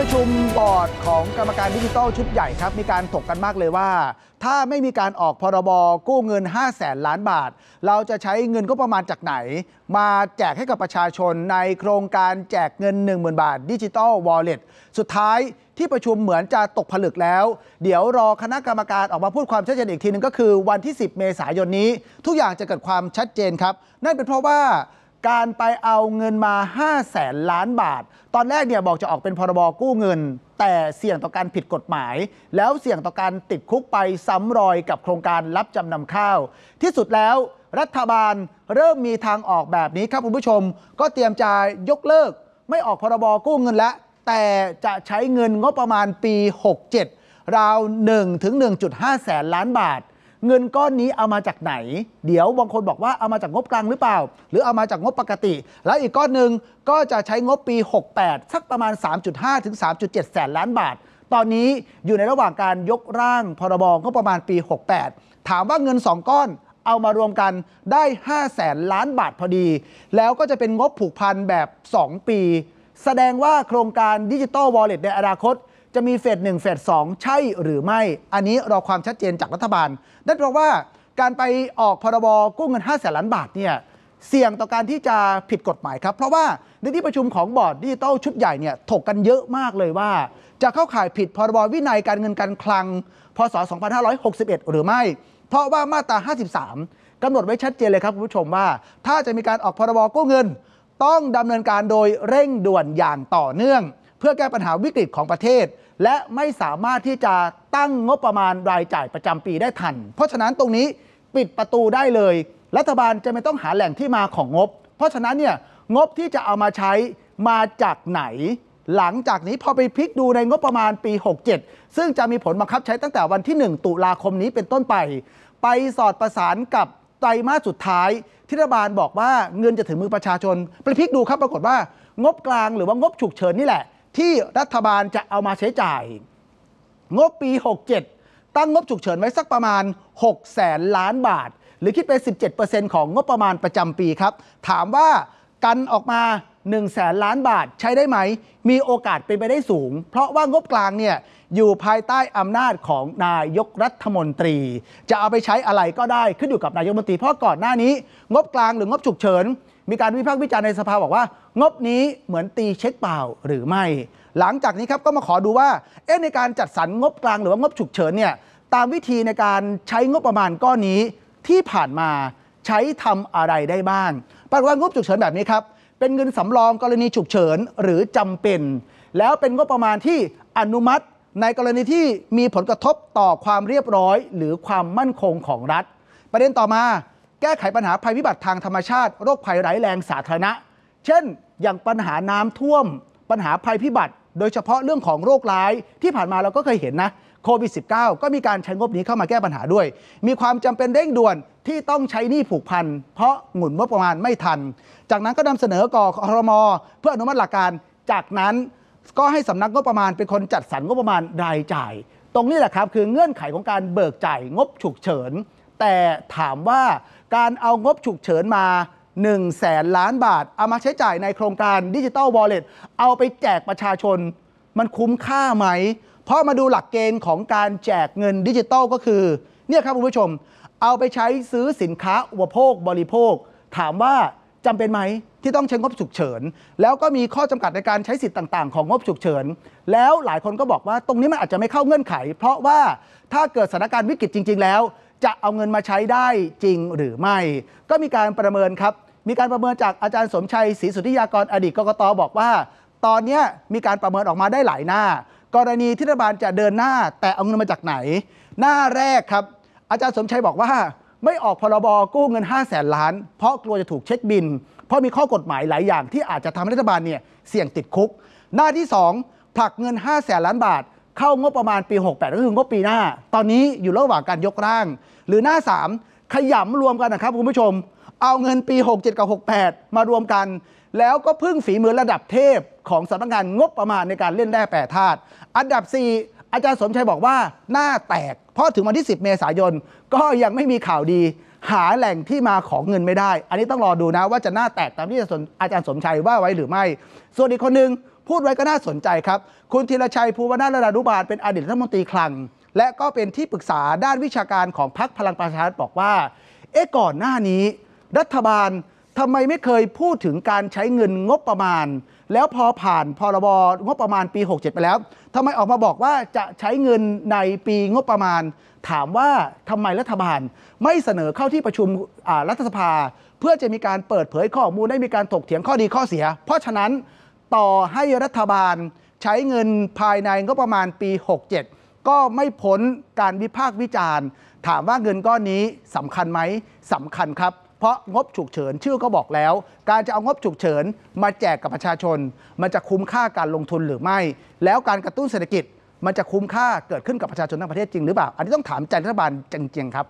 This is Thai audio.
ประชุมบอร์ดของกรรมการดิจิทัลชุดใหญ่ครับ มีการถกกันมากเลยว่า ถ้าไม่มีการออกพรบกู้เงิน5 0 0แสนล้านบาท เราจะใช้เงินก็ประมาณจากไหน มาแจกให้กับประชาชนในโครงการแจกเงิน 10,000 บาทดิจิทัลวอลเล็ตสุดท้ายที่ประชุมเหมือนจะตกผลึกแล้ว เดี๋ยวรอคณะกรรมการออกมาพูดความชัดเจนอีกทีนึง ก็คือ วันที่ 10 เมษายนนี้ ทุกอย่างจะเกิดความชัดเจนครับนั่นเป็นเพราะว่าการไปเอาเงินมา 5 0 0แสนล้านบาท ตอนแรกเนี่ยบอกจะออกเป็นพรบกู้เงิน แต่เสี่ยงต่อการผิดกฎหมาย แล้วเสี่ยงต่อการติดคุกไปซ้ำรอยกับโครงการรับจำนำข้าว ที่สุดแล้วรัฐบาลเริ่มมีทางออกแบบนี้ครับ คุณผู้ชมก็เตรียมจะยกเลิก ไม่ออกพรบกู้เงินแล้วแต่จะใช้เงินงบประมาณปี 67 ราว1ถึง1.5แสนล้านบาทเงินก้อนนี้เอามาจากไหน เดี๋ยวบางคนบอกว่าเอามาจากงบกลางหรือเปล่า หรือเอามาจากงบปกติ แล้วอีกก้อนหนึ่งก็จะใช้งบปี 68 สักประมาณ 3.5 ถึง 3.7 แสนล้านบาท ตอนนี้อยู่ในระหว่างการยกร่าง พรบง็ประมาณปี 68 ถามว่าเงิน2ก้อนเอามารวมกันได้ 5 แสนล้านบาทพอดี แล้วก็จะเป็นงบผูกพันแบบ 2 ปี แสดงว่าโครงการดิจิตอลวอลเล็ตในอนาคตจะมีเฟสหนึ่งเฟสสองใช่หรือไม่ อันนี้รอความชัดเจนจากรัฐบาล นั่นแปลว่าการไปออกพรบกู้เงิน5้าแสนล้านบาทเนี่ยเสี่ยงต่อการที่จะผิดกฎหมายครับ เพราะว่าในที่ประชุมของบอร์ดดิจิตอลชุดใหญ่เนี่ยถกกันเยอะมากเลยว่า จะเข้าข่ายผิดพรบวินัยการเงินการคลัง พศ 2561 หรือไม่ เพราะว่ามาตรา 53 กำหนดไว้ชัดเจนเลยครับคุณผู้ชมว่าถ้าจะมีการออกพรบกู้เงิน ต้องดำเนินการโดยเร่งด่วนอย่างต่อเนื่องเพื่อแก้ปัญหาวิกฤตของประเทศ และไม่สามารถที่จะตั้งงบประมาณรายจ่ายประจำปีได้ทัน เพราะฉะนั้นตรงนี้ปิดประตูได้เลย รัฐบาลจะไม่ต้องหาแหล่งที่มาของงบ เพราะฉะนั้นเนี่ยงบที่จะเอามาใช้มาจากไหน หลังจากนี้พอไปพลิกดูในงบประมาณปี 67 ซึ่งจะมีผลบังคับใช้ตั้งแต่วันที่ 1 ตุลาคมนี้เป็นต้นไป ไปสอดประสานกับไตรมาสสุดท้ายที่รัฐบาลบอกว่าเงินจะถึงมือประชาชนไปพลิกดูครับปรากฏว่า งบกลางหรือว่างบฉุกเฉินนี่แหละที่รัฐบาลจะเอามาใช้จ่าย งบปี 67 ตั้งงบฉุกเฉินไว้สักประมาณ6แสนล้านบาท หรือคิดเป็น 17%ของงบประมาณประจำปีครับ ถามว่ากันออกมา1แสนล้านบาทใช้ได้ไหม มีโอกาสเป็นไปได้สูง เพราะว่างบกลางเนี่ย อยู่ภายใต้อำนาจของนายกรัฐมนตรี จะเอาไปใช้อะไรก็ได้ขึ้นอยู่กับนายกรัฐมนตรีเพราะก่อนหน้านี้ งบกลางหรืองบฉุกเฉินมีการวิพากษ์วิจารณ์ในสภาบอกว่า งบนี้เหมือนตีเช็คเปล่าหรือไม่ หลังจากนี้ครับก็มาขอดูว่า เอ๊ะในการจัดสรรงบกลางหรือว่า งบฉุกเฉินเนี่ยตามวิธีในการใช้งบประมาณก้อนนี้ที่ผ่านมาใช้ทำอะไรได้บ้างปรากฏว่างบฉุกเฉินแบบนี้ครับ เป็นเงินสำรองกรณีฉุกเฉินหรือจำเป็น แล้วเป็นงบประมาณที่อนุมัติในกรณีที่มีผลกระทบต่อความเรียบร้อย หรือความมั่นคงของรัฐ ประเด็นต่อมาแก้ไขปัญหาภัยพิบัติทางธรรมชาติโรคภัยไร้แรงสาธารณะ เช่น อย่างปัญหาน้ำท่วม ปัญหาภัยพิบัติ โดยเฉพาะเรื่องของโรคร้าย ที่ผ่านมาเราก็เคยเห็นนะโควิด -19 ก็มีการใช้งบนี้เข้ามาแก้ปัญหาด้วย มีความจำเป็นเร่งด่วนที่ต้องใช้หนี้ผูกพัน เพราะหมุนงบประมาณไม่ทัน จากนั้นก็นำเสนอกอครม เพื่ออนุมัติหลักการ จากนั้นก็ให้สำนักงบประมาณเป็นคนจัดสรรงบประมาณรายจ่าย ตรงนี้แหละครับคือเงื่อนไขของการเบิกจ่ายงบฉุกเฉินแต่ถามว่าการเอางบฉุกเฉินมา1แสนล้านบาท เอามาใช้จ่ายในโครงการดิจิตอลวอลเล็ตเอาไปแจกประชาชน มันคุ้มค่าไหม เพราะมาดูหลักเกณฑ์ของการแจกเงินดิจิตอลก็คือ เนี่ยครับคุณผู้ชมเอาไปใช้ซื้อสินค้าอุปโภคบริโภค ถามว่าจำเป็นไหมที่ต้องใช้งบฉุกเฉิน แล้วก็มีข้อจำกัดในการใช้สิทธิ์ต่างๆของงบฉุกเฉินแล้วหลายคนก็บอกว่าตรงนี้มันอาจจะไม่เข้าเงื่อนไข เพราะว่าถ้าเกิดสถานการณ์วิกฤตจริงๆ แล้วจะเอาเงินมาใช้ได้จริงหรือไม่ ก็มีการประเมินครับ มีการประเมินจากอาจารย์สมชัยศรีสุธิยากรอดีตกกตบอกว่า ตอนนี้มีการประเมินออกมาได้หลายหน้า กรณีที่รัฐบาลจะเดินหน้า แต่เอาเงินมาจากไหน หน้าแรกครับ อาจารย์สมชัยบอกว่า ไม่ออกพรบกู้เงิน5 0 0แสนล้าน เพราะกลัวจะถูกเช็คบินเพราะมีข้อกฎหมายหลายอย่าง ที่อาจจะทำให้รัฐบาลเนี่ยเสี่ยงติดคุก หน้าที่2ผลักเงิน5 0 0แสนล้านบาทเข้างบประมาณปี 68ก็คืองบปีหน้า ตอนนี้อยู่ระหว่างการยกร่าง หรือหน้า 3 ขยำรวมกันนะครับคุณผู้ชม เอาเงินปี 67 กับ 68 มารวมกัน แล้วก็พึ่งฝีมือระดับเทพของสำนักงานงบประมาณในการเล่นแร่แปรธาตุอันดับ 4 อาจารย์สมชัยบอกว่าหน้าแตก เพราะถึงวันที่ 10 เมษายนก็ยังไม่มีข่าวดี หาแหล่งที่มาของเงินไม่ได้ อันนี้ต้องรอดูนะว่าจะหน้าแตกตามที่อาจารย์สมชัยว่าไว้หรือไม่ส่วนอีกคนหนึ่งพูดไว้ก็น่าสนใจครับ คุณธีรชัยภูวนารานุบาลเป็นอดีตรัฐมนตรีคลัง และก็เป็นที่ปรึกษาด้านวิชาการของพรรคพลัง ประชารัฐบอกว่า เอ๊ะก่อนหน้านี้ รัฐบาลทำไมไม่เคยพูดถึงการใช้เงินงบประมาณ แล้วพอผ่านพรบงบประมาณปี 67 ไปแล้วทำไมออกมาบอกว่าจะใช้เงินในปีงบประมาณ ถามว่าทำไมรัฐบาลไม่เสนอเข้าที่ประชุมรัฐสภา เพื่อจะมีการเปิดเผยข้อมูลได้มีการถกเถียงข้อดีข้อเสีย เพราะฉะนั้นต่อให้รัฐบาลใช้เงินภายในก็ประมาณปี67ก็ไม่พ้นการวิพากษ์วิจารณ์ถามว่าเงินก้อนนี้สำคัญไหมสำคัญครับ เพราะงบฉุกเฉินชื่อก็บอกแล้ว การจะเอางบฉุกเฉินมาแจกกับประชาชน มันจะคุ้มค่าการลงทุนหรือไม่ แล้วการกระตุ้นเศรษฐกิจมันจะคุ้มค่าเกิดขึ้นกับประชาชนทั้งประเทศจริงหรือเปล่าอันนี้ต้องถามใจรัฐบาลจริงๆ ครับ